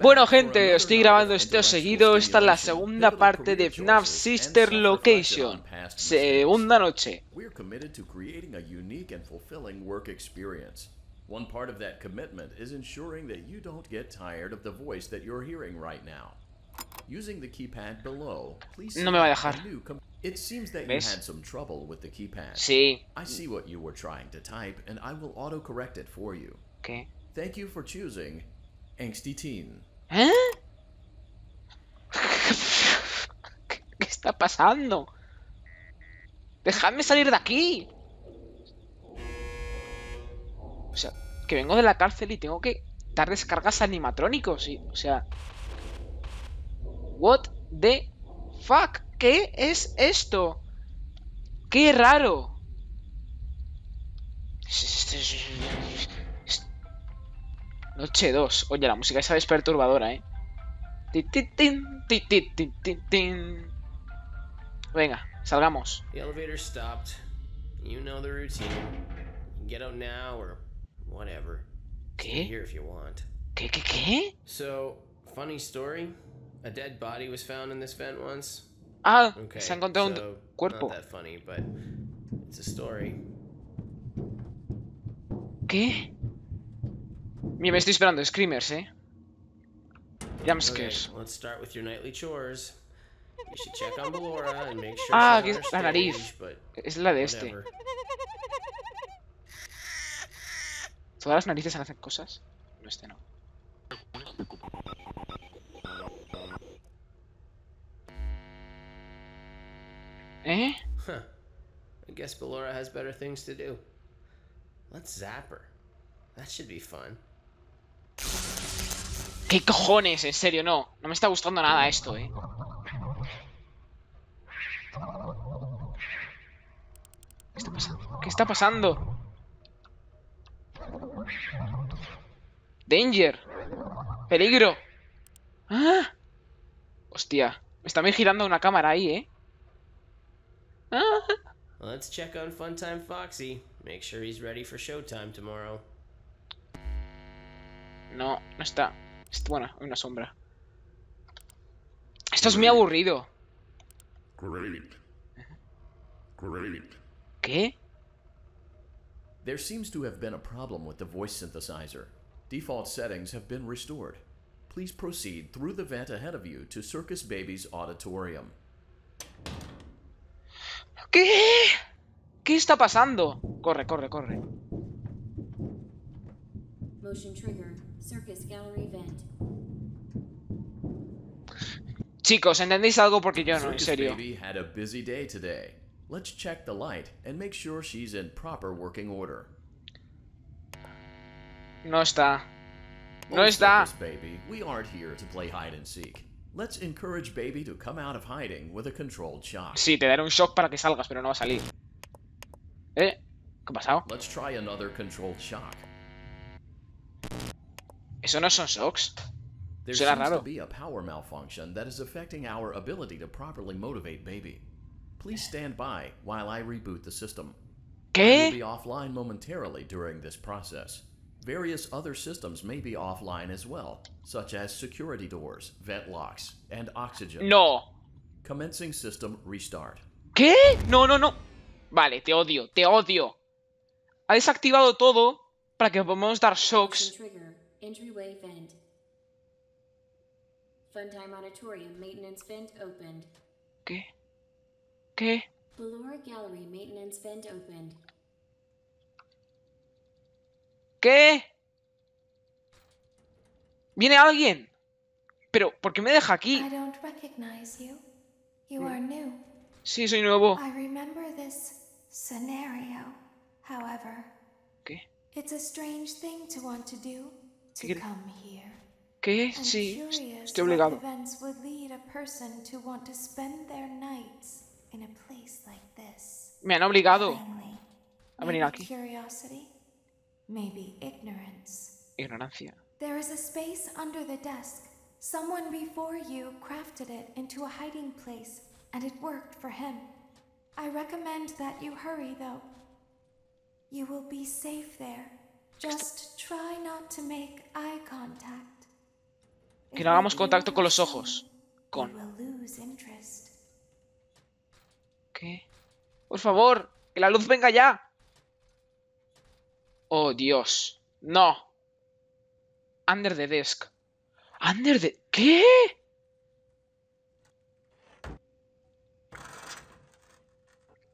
Bueno gente, estoy grabando esto seguido, esta es la segunda parte de FNAF Sister Location, segunda noche. One part of that commitment is ensuring that you don't get tired of the voice that you're hearing right now. Using the keypad below, please no me va a dejar. It seems that ¿Ves? you had some trouble with the keypad. Sí. I see what you were trying to type and I will autocorrect it for you. Okay. Thank you for choosing ¿Eh? ¿Qué está pasando? ¡Dejadme salir de aquí! O sea, que vengo de la cárcel y tengo que dar descargas animatrónicos. Y, o sea... What the fuck? ¿Qué es esto? ¡Qué raro! Noche 2. Oye, la música esa es perturbadora, ¿eh? Tin, Venga, salgamos. The elevator stopped. You know the routine. Get out now or whatever. ¿Qué? Here if you want. ¿Qué, qué, qué? So, funny story. A dead body was found in this vent once. Ah, okay, se encontró so, un cuerpo. Not that funny, but it's a story. ¿Qué? Mira, me estoy esperando screamers, eh. Jumpscares. ah, que es la nariz. Es la de este. ¿Todas las narices hacen cosas? No, este no. ¿Eh? I guess Ballora has better things to do. Let's zap her. That should be fun. ¿Qué cojones? En serio, no. No me está gustando nada esto, eh. ¿Qué está pasando? ¿Qué está pasando? Danger. Peligro. ¡Ah! Hostia. Me está girando una cámara ahí, eh. ¡Ah! Let's check on Funtime Foxy. Make sure he's ready for showtime tomorrow. No, no está. Bueno, una sombra. Esto es muy aburrido. Great. Great. ¿Qué? There seems to have been a problem with the voice synthesizer. Default settings have been restored. Please proceed through the vent ahead of you to Circus Baby's auditorium. ¿Qué? ¿Qué está pasando? Corre, corre, corre. Motion trigger. Chicos, ¿entendéis algo? Porque yo no, en serio. had a busy day today. Let's check the light and make sure she's in proper working order. No está. No oh, está. Baby, we aren't here to play hide and seek. Let's encourage baby to come out of hiding with a controlled shock. Sí, te daré un shock para que salgas, pero no va a salir. ¿Eh? ¿Qué ha pasado? Let's try another controlled shock. ¿Eso no son shocks? There seems to be a power malfunction that is affecting our ability to properly motivate baby. Please stand by while I reboot the system. ¿Qué? I will be offline momentarily during this process. Various other systems may be offline as well, such as security doors, vent locks, and oxygen. No. Commencing system restart. ¿Qué? No, no, no. Vale, te odio, te odio. Ha desactivado todo para que podamos dar shocks Entryway vent. Funtime Auditorium maintenance vent opened. Okay. Okay. Ballora Gallery maintenance vent opened. ¿Qué? ¿Viene alguien? Pero, ¿por qué me deja aquí? I don't recognize You. You new. Sí, soy nuevo. I remember this scenario. However, ¿Qué? It's a strange thing to want to do, to come here. ¿Qué? Sí, estoy obligado. Me han obligado a venir aquí. Curiosity, maybe ignorance. Ignorancia. There is a space under the desk. Someone before you crafted it into a hiding place, and it worked for him. I recommend that you hurry, though. You will be safe there. Que no hagamos contacto con los ojos. Con. ¿Qué? Por favor, que la luz venga ya. Oh, Dios. No. Under the desk. Under the... ¿Qué?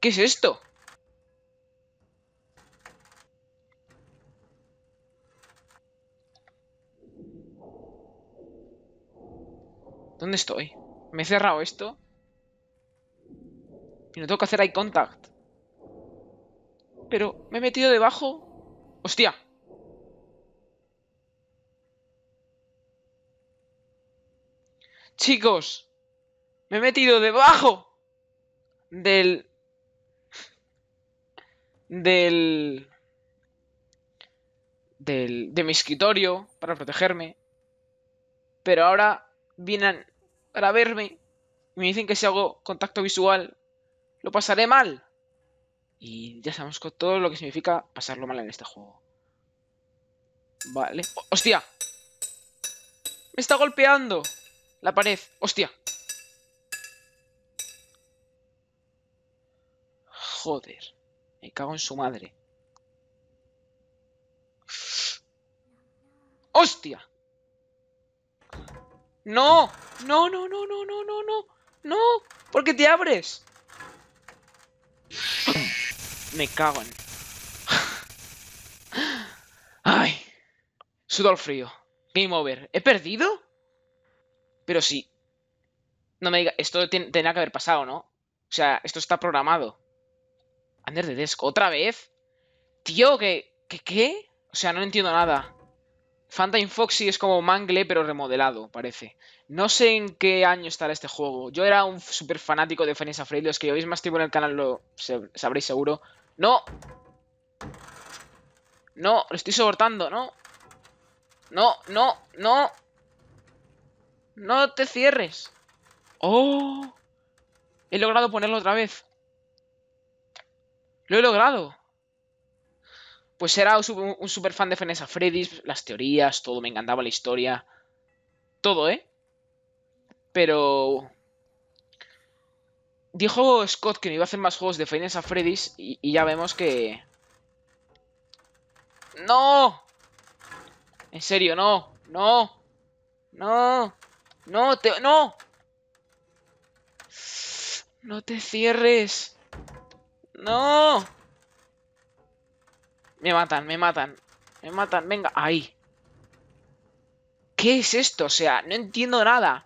¿Qué es esto? ¿Dónde estoy? ¿Me he cerrado esto? Y no tengo que hacer eye contact. Pero me he metido debajo. ¡Hostia! Chicos, me he metido debajo del... del... del... de mi escritorio para protegerme. Pero ahora vienen para verme y me dicen que si hago contacto visual lo pasaré mal. Y ya sabemos con todo lo que significa pasarlo mal en este juego. Vale. ¡Hostia! Me está golpeando la pared. ¡Hostia! Joder. Me cago en su madre. ¡Hostia! No, no, no, no, no, no, no, no. No, porque te abres. Me cago Ay. Sudor frío. Game over. ¿He perdido? Pero sí. No me diga, esto tenía que haber pasado, ¿no? O sea, esto está programado. Under the desk, ¿otra vez? Tío, que... ¿Qué qué? O sea, no entiendo nada. Phantom Foxy es como Mangle, pero remodelado, parece. No sé en qué año estará este juego. Yo era un súper fanático de FNAF, Afraid. Los que veis más tiempo en el canal lo sabréis seguro. ¡No! No, lo estoy soportando, ¿no? No, no, no. No te cierres. ¡Oh! He logrado ponerlo otra vez. Lo he logrado. Pues era un, super fan de Fenesa Freddy's, las teorías, todo, me encantaba la historia. Todo, ¿eh? Pero. Dijo Scott que no iba a hacer más juegos de Fenesa Freddy's y, y ya vemos que. ¡No! En serio, no, no, no, no, te, no. No te cierres. No. Me matan, me matan. Me matan, venga, ahí. ¿Qué es esto? O sea, no entiendo nada.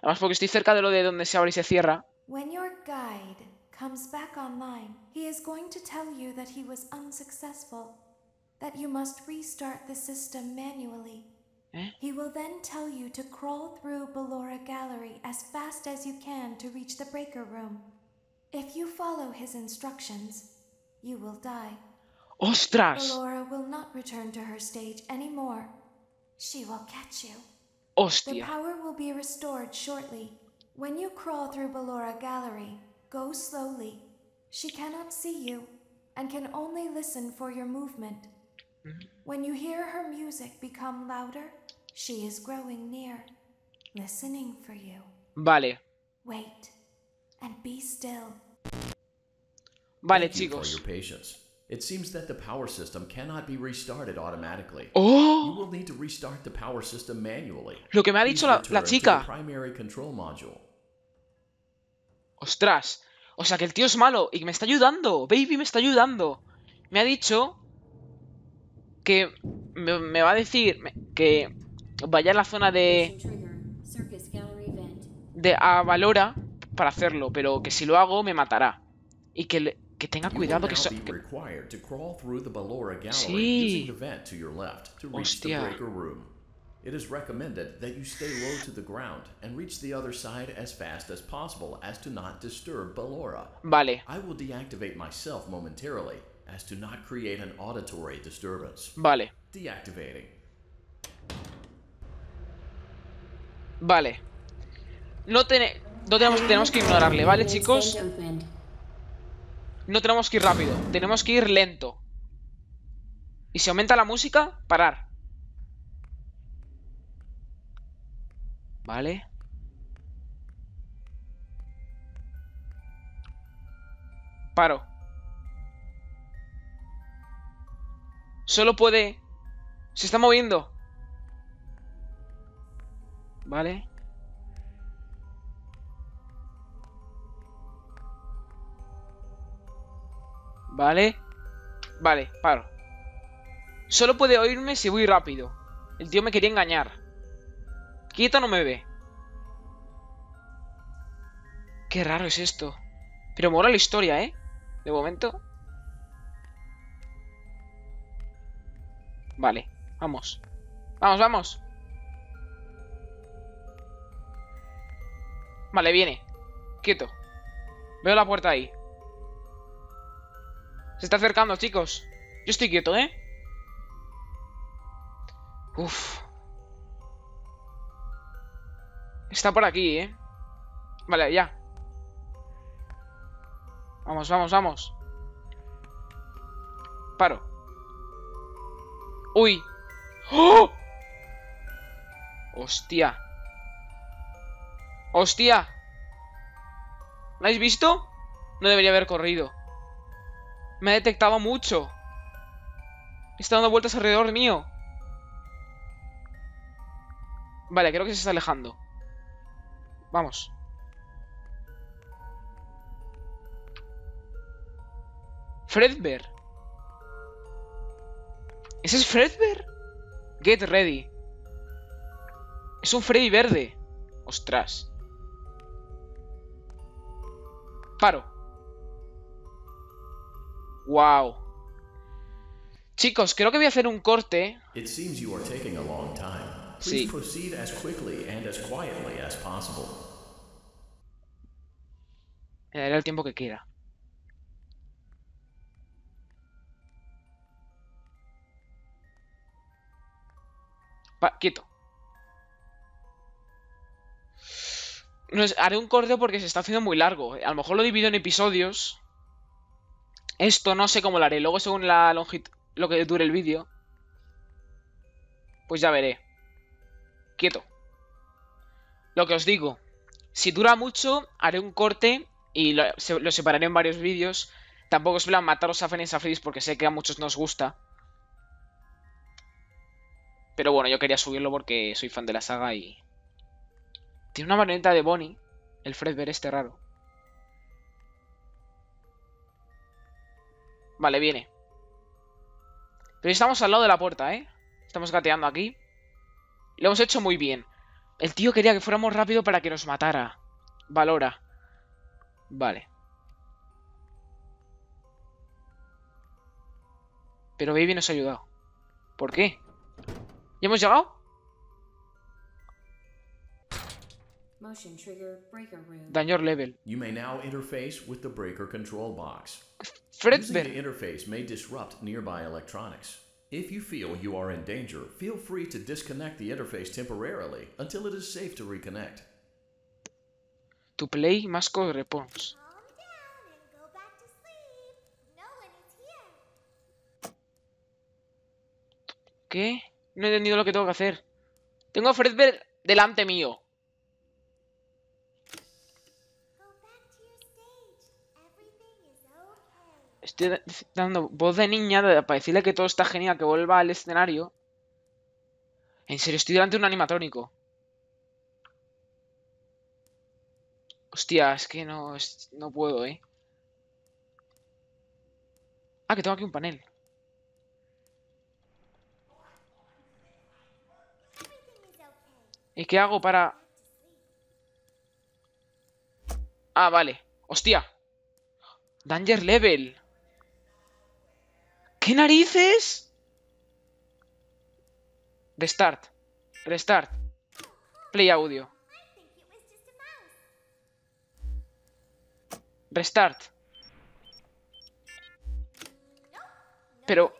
Además, porque estoy cerca de lo de donde se abre y se cierra. When your guide comes back online, he is going to tell you that he was unsuccessful, that you must restart the system manually. Eh? He will then tell you to crawl through Ballora Gallery as fast as you can to reach the breaker room. If you follow his instructions, you will die. Ostras! Laura will not return to her stage anymore. She will catch you. Hostia. The power will be restored shortly. When you crawl through Ballora Gallery, go slowly. She cannot see you and can only listen for your movement. Mm-hmm. When you hear her music become louder, she is growing near, listening for you. Vale. Wait and be still. Vale, Thank chicos. You for your patience. Lo que me ha dicho la, chica. Ostras. O sea que el tío es malo y me está ayudando. Baby me está ayudando. Me ha dicho que me, va a decir que vaya a la zona de de Avalora para hacerlo, pero que si lo hago me matará y que le, que tenga cuidado que so que... Sí. Hostia. It is recommended that you stay low to the ground and reach the other side as fast as possible as to not disturb Ballora. Vale. I will deactivate myself momentarily as to not create an auditory disturbance. Vale. Deactivating. Vale. No, ten no tenemos, tenemos que ignorarle, ¿vale, chicos? no tenemos que ir rápido, tenemos que ir lento. Y si aumenta la música, parar. Vale. Paro. Solo puede... Se está moviendo. Vale. Vale. Vale, paro. Solo puede oírme si voy rápido. El tío me quería engañar. Quieto no me ve. Qué raro es esto. Pero mola la historia, ¿eh? De momento. Vale, vamos. Vamos, vamos. Vale, viene. Quieto. Veo la puerta ahí. Se está acercando, chicos. Yo estoy quieto, ¿eh? Uf. Está por aquí, ¿eh? Vale, ya. Vamos, vamos, vamos. Paro. ¡Uy! ¡Oh! ¡Hostia! ¡Hostia! ¿Lo habéis visto? No debería haber corrido. Me ha detectado mucho. Está dando vueltas alrededor mío. Vale, creo que se está alejando. Vamos. Fredbear. ¿Ese es Fredbear? Get ready. Es un Freddy verde. Ostras. Paro. Wow. Chicos, creo que voy a hacer un corte. sí. Me daré el tiempo que quiera. Va, quieto. haré un corte porque se está haciendo muy largo. A lo mejor lo divido en episodios. Esto no sé cómo lo haré. Luego, según la longitud, lo que dure el vídeo, pues ya veré. Quieto. Lo que os digo. Si dura mucho, haré un corte y lo, separaré en varios vídeos. Tampoco es plan mataros a Fenix a porque sé que a muchos nos gusta. Pero bueno, yo quería subirlo porque soy fan de la saga y... Tiene una marioneta de Bonnie. El Fredbear este raro. Vale, viene. Pero estamos al lado de la puerta, ¿eh? Estamos gateando aquí. Lo hemos hecho muy bien. El tío quería que fuéramos rápido para que nos matara. Valora. Vale. Pero Baby nos ha ayudado. ¿Por qué? ¿Ya hemos llegado? Motion level. You may now interface with the breaker control box. Fred the interface may disrupt nearby electronics. If you feel you are in danger, feel free to disconnect the interface temporarily until it is safe to reconnect. To play Masco Response. ¿Qué? No he entendido lo que tengo que hacer. Tengo a Fredbear delante mío. estoy dando voz de niña para decirle que todo está genial, que vuelva al escenario. En serio, estoy delante de un animatrónico. Hostia, es que no, no puedo, ¿eh? Ah, que tengo aquí un panel. ¿Y qué hago para...? Ah, vale. ¡Hostia! ¡Danger Level! ¿Qué narices? Restart. Restart. Play audio. Restart. Pero...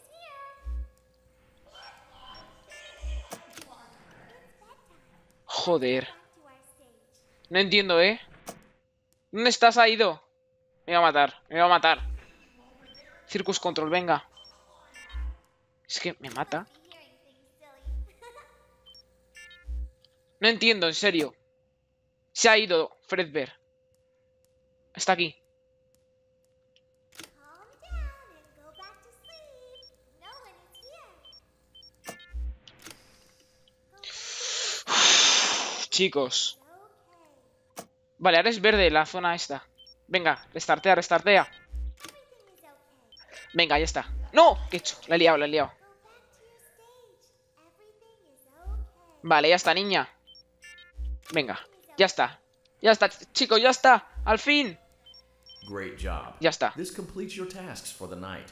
Joder. No entiendo, ¿eh? ¿Dónde estás, Aido? Me va a matar, me va a matar. Circus Control, venga. Es que me mata. No entiendo, en serio. Se ha ido Fredbear. Está aquí. Chicos. Vale, ahora es verde la zona esta. Venga, restartea, restartea. Venga, ya está. ¡No! ¿Qué hecho? La he liado, la he liado. Vale, ya está, niña. Venga, ya está. Ya está, chicos, ya está. Al fin. Great job. Ya está. This completes your tasks for the night.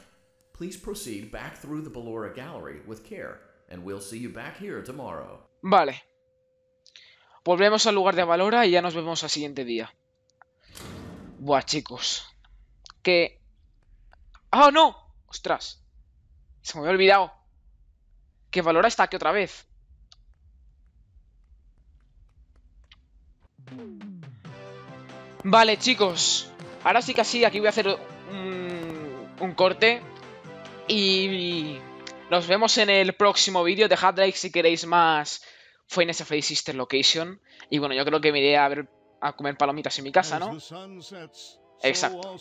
Please proceed back through the Ballora Gallery with care, and we'll see you back here tomorrow. Vale. Volvemos al lugar de Valora y ya nos vemos al siguiente día. Buah, chicos. Que... ¡Ah, ¡Oh, no! Ostras, se me había olvidado. Que valora está aquí otra vez. Vale, chicos. Ahora sí que sí, aquí voy a hacer un, corte. Y nos vemos en el próximo vídeo. de like si queréis más fue Fade Sister Location. Y bueno, yo creo que me iré a ver a comer palomitas en mi casa, ¿no? Exacto.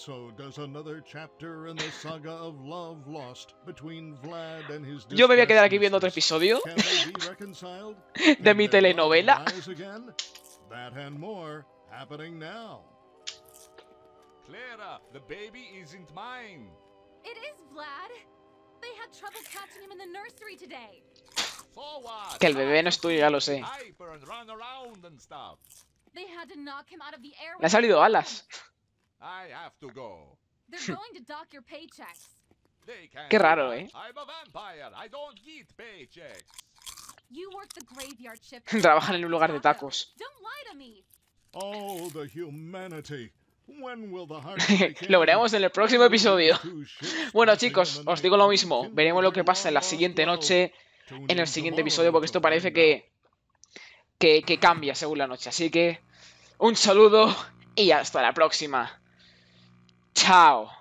Yo me voy a quedar aquí viendo otro episodio de mi telenovela. Clara, the baby isn't mine. It is Vlad. They had trouble catching him in the nursery today. Que el bebé no es tuyo, ya lo sé. They had to knock him out of the air. Le ha salido alas. Qué raro, eh. Trabajan en un lugar de tacos. lo veremos en el próximo episodio. Bueno chicos, os digo lo mismo. Veremos lo que pasa en la siguiente noche, en el siguiente episodio, porque esto parece que, que cambia según la noche. Así que un saludo y hasta la próxima. Tchau!